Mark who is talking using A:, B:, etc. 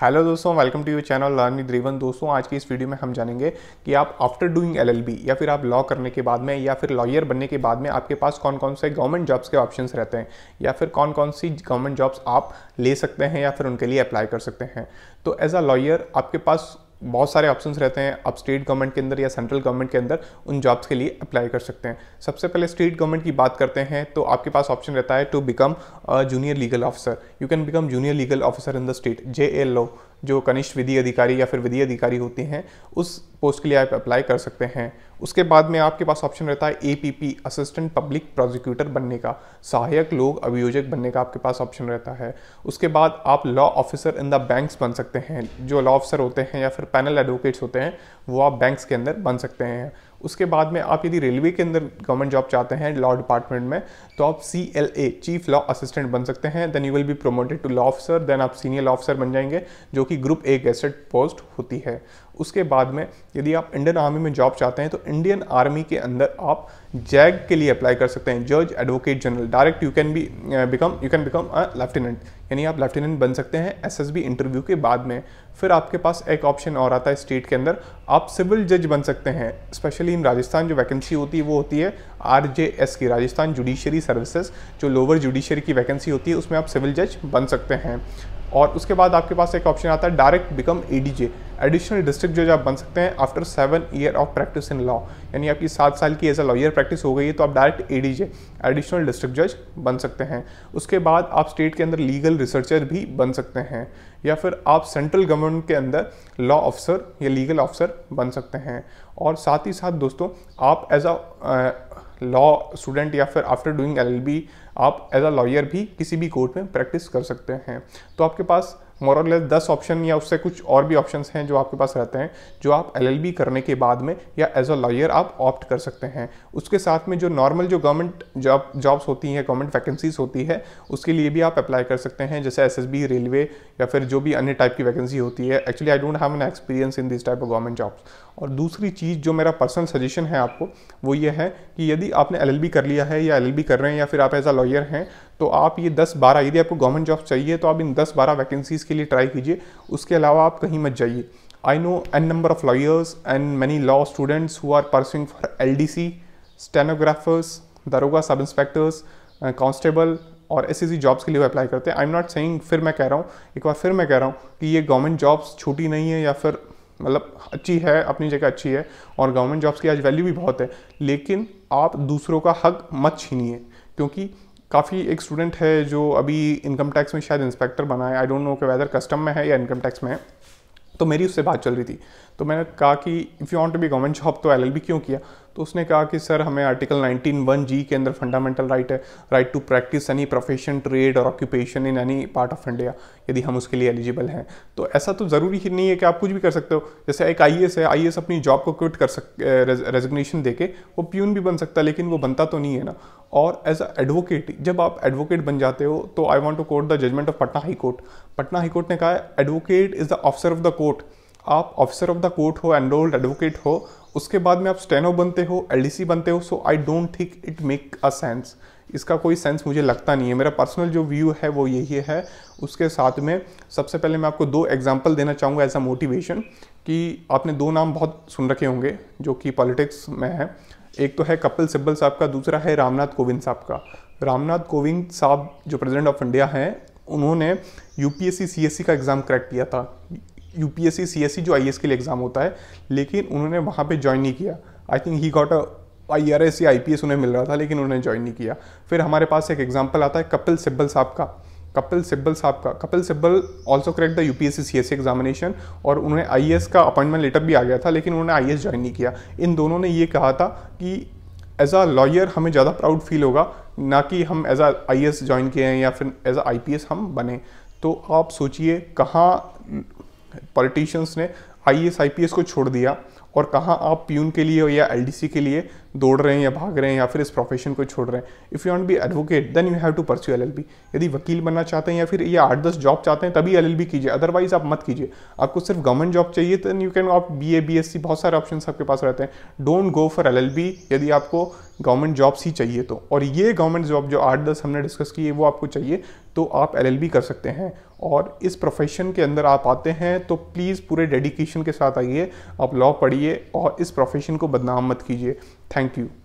A: hello दोस्तों welcome to your channel learning driven दोस्तों आज की इस वीडियो में हम जानेंगे कि आप आफ्टर डूइंग एलएलबी या फिर आप लॉ करने के बाद में या फिर लॉयर बनने के बाद में आपके पास कौन कौन से गवर्नमेंट जॉब्स के ऑप्शंस रहते हैं या फिर कौन कौन सी गवर्नमेंट जॉब्स आप ले सकते हैं या फिर उनके लिए अप्लाई कर सकते हैं तो एज अ लॉयर आपके पास बहुत सारे ऑप्शंस रहते हैं आप स्टेट गवर्नमेंट के अंदर या सेंट्रल गवर्नमेंट के अंदर उन जॉब्स के लिए अप्लाई कर सकते हैं सबसे पहले स्टेट गवर्नमेंट की बात करते हैं तो आपके पास ऑप्शन रहता है to become junior legal officer you can become junior legal officer in the state J L O जो कनिष्ठ विधि अधिकारी या फिर विधि अधिकारी होते हैं उस पोस्ट के लिए आप अप्लाई कर सकते हैं उसके बाद में आपके पास ऑप्शन रहता है एपीपी असिस्टेंट पब्लिक प्रोसिक्यूटर बनने का सहायक लोग अभियोजक बनने का आपके पास ऑप्शन रहता है उसके बाद आप law officer in the banks बन सकते हैं जो लॉ ऑफिसर होते हैं या फिर पैनल एडवोकेट्स होते हैं वो आप बैंक्स के अंदर बन सकते हैं उसके बाद में आप यदि रेलवे के अंदर गवर्नमेंट जॉब चाहते हैं लॉ डिपार्टमेंट में तो आप C L A chief law assistant बन सकते हैं then you will be promoted to law officer then आप सीनियर लॉ ऑफिसर बन जाएंगे जो कि ग्रुप ए गेस्टेड पोस्ट होती है उसके बाद में यदि आप इंडियन आर्मी में जॉब चाहते हैं तो इंडियन आर्मी के अंदर आप जैग के लिए अप्लाई कर सकते हैं जज advocate general direct you can be become you can become a lieutenant यानी आप लेफ्टिनेंट बन सकते हैं एसएसबी इंटरव्यू के बाद में फिर आपके पास एक ऑप्शन और आता है स्टेट के अंदर आप सिविल जज बन सकते हैं स्पेशली इन राजस्थान जो वैकेंसी होती है वो होती है आर की राजस्थान जुडिशरी सर्विसेज जो लोअर जुडिशरी की वैकेंसी होती है उसमें आप सिविल जज बन सकते हैं और उसके बाद आपके पास एक ऑप्शन आता है direct become ADJ additional district जज आप बन सकते हैं after seven year of practice in law यानी आपकी सात साल की एज अ लॉयर प्रैक्टिस हो गई है तो आप डायरेक्ट एडीजे एडिशनल डिस्ट्रिक्ट जज बन सकते हैं उसके बाद आप स्टेट के अंदर लीगल रिसर्चर भी बन सकते हैं या फिर आप सेंट्रल गवर्नमेंट के अंदर लॉ ऑफिसर या लीगल ऑफिसर बन सकते हैं और साथ ही साथ दोस्तों आप एज अ लॉ स्टूडेंट या फिर आफ्टर डूइंग एल आप एज अ लॉयर भी किसी भी कोर्ट में प्रैक्टिस कर सकते हैं तो आपके पास मोरल लेस दस ऑप्शन या उससे कुछ और भी ऑप्शन हैं जो आपके पास रहते हैं जो आप एल करने के बाद में या एज अ लॉयर आप ऑप्ट कर सकते हैं उसके साथ में जो नॉर्मल जो गवर्नमेंट जॉब जॉब्स होती हैं गवर्नमेंट वैकेंसीज होती है उसके लिए भी आप अप्लाई कर सकते हैं जैसे एस रेलवे या फिर जो भी अन्य टाइप की वैकेंसी होती है actually I don't have an experience in this type of government jobs और दूसरी चीज़ जो मेरा पर्सनल सजेशन है आपको वो ये है कि यदि आपने एल कर लिया है या एल कर रहे हैं या फिर आप एज अ लॉयर हैं तो आप ये 10-12 यदि आपको गवर्नमेंट जॉब चाहिए तो आप इन 10-12 वैकेंसीज़ के लिए ट्राई कीजिए उसके अलावा आप कहीं मत जाइए I know an number of lawyers and many law students who are pursuing for L D C stenographers दरोगा सब इंस्पेक्टर्स कॉन्स्टेबल और ऐसी ऐसी जॉब्स के लिए वो अप्लाई करते हैं आई एम नॉट सेइंग फिर मैं कह रहा हूँ एक बार फिर मैं कह रहा हूँ कि ये गवर्नमेंट जॉब्स छोटी नहीं है या फिर मतलब अच्छी है अपनी जगह अच्छी है और गवर्नमेंट जॉब्स की आज वैल्यू भी बहुत है लेकिन आप दूसरों का हक मत छीनिए क्योंकि काफ़ी एक स्टूडेंट है जो अभी इनकम टैक्स में शायद इंस्पेक्टर बना है आई डोंट नो कि वेदर कस्टम में है या इनकम टैक्स में है तो मेरी उससे बात चल रही थी तो मैंने कहा कि if you want to be government job तो एलएलबी क्यों किया तो उसने कहा कि सर हमें आर्टिकल नाइनटीन वन जी के अंदर फंडामेंटल राइट है right to practice any profession trade और occupation in any part of India यदि हम उसके लिए एलिजिबल हैं तो ऐसा तो ज़रूरी ही नहीं है कि आप कुछ भी कर सकते हो जैसे एक आई है आई अपनी जॉब को क्विट कर सक रेजिग्नेशन दे के वो प्यून भी बन सकता है लेकिन वो बनता तो नहीं है ना और एज अ एडवोकेट जब आप एडवोकेट बन जाते हो तो I want to quote the judgement of Patna high court Patna high court ने कहा है advocate is the officer of the court आप ऑफिसर ऑफ द कोर्ट हो एनरोल्ड एडवोकेट हो उसके बाद में आप स्टेनो बनते हो एल बनते हो so I don't think it make a sense इसका कोई सेंस मुझे लगता नहीं है मेरा पर्सनल जो व्यू है वो यही है उसके साथ में सबसे पहले मैं आपको दो एग्जाम्पल देना चाहूँगा एज अ मोटिवेशन कि आपने दो नाम बहुत सुन रखे होंगे जो कि पॉलिटिक्स में है एक तो है कपिल सिब्बल साहब का दूसरा है रामनाथ कोविंद साहब का रामनाथ कोविंद साहब जो प्रेसिडेंट ऑफ इंडिया हैं उन्होंने यूपीएससी सीएससी का एग्ज़ाम क्रैक किया था यू पी एस जो आई के लिए एग्ज़ाम होता है लेकिन उन्होंने वहाँ पर ज्वाइन नहीं किया I think he got a I R S या आई पी एस उन्हें मिल रहा था लेकिन उन्होंने ज्वाइन नहीं किया फिर हमारे पास एक एग्जाम्पल आता है कपिल सिब्बल साहब का कपिल सिब्बल साहब का Kapil Sibal also correct the U P examination और उन्हें आई का अपॉइंटमेंट लेटर भी आ गया था लेकिन उन्होंने आई ज्वाइन नहीं किया इन दोनों ने ये कहा था कि एज अ लॉयर हमें ज़्यादा प्राउड फील होगा ना कि हम एज अ आई ज्वाइन किए हैं या फिर एज अ आई हम बने तो आप सोचिए कहाँ पॉलिटिशियंस ने आईएएस एस को छोड़ दिया और कहाँ आप प्यून के लिए या एल के लिए दौड़ रहे हैं या भाग रहे हैं या फिर इस प्रोफेशन को छोड़ रहे हैं if you want be advocate then you have to pursue L यदि वकील बनना चाहते हैं या फिर ये आठ दस जॉब चाहते हैं तभी एल कीजिए अदरवाइज आप मत कीजिए आपको सिर्फ गवर्नमेंट जॉब चाहिए देन यू कैन आप B A B S C बहुत सारे ऑप्शन आपके पास रहते हैं डोंट गो फॉर एल यदि आपको गवर्नमेंट जॉब्स ही चाहिए तो और ये गवर्नमेंट जॉब जो आठ दस हमने डिस्कस की है वो आपको चाहिए तो आप एल कर सकते हैं और इस प्रोफेशन के अंदर आप आते हैं तो प्लीज़ पूरे डेडिकेशन के साथ आइए आप लॉ पढ़िए और इस प्रोफेशन को बदनाम मत कीजिए थैंक यू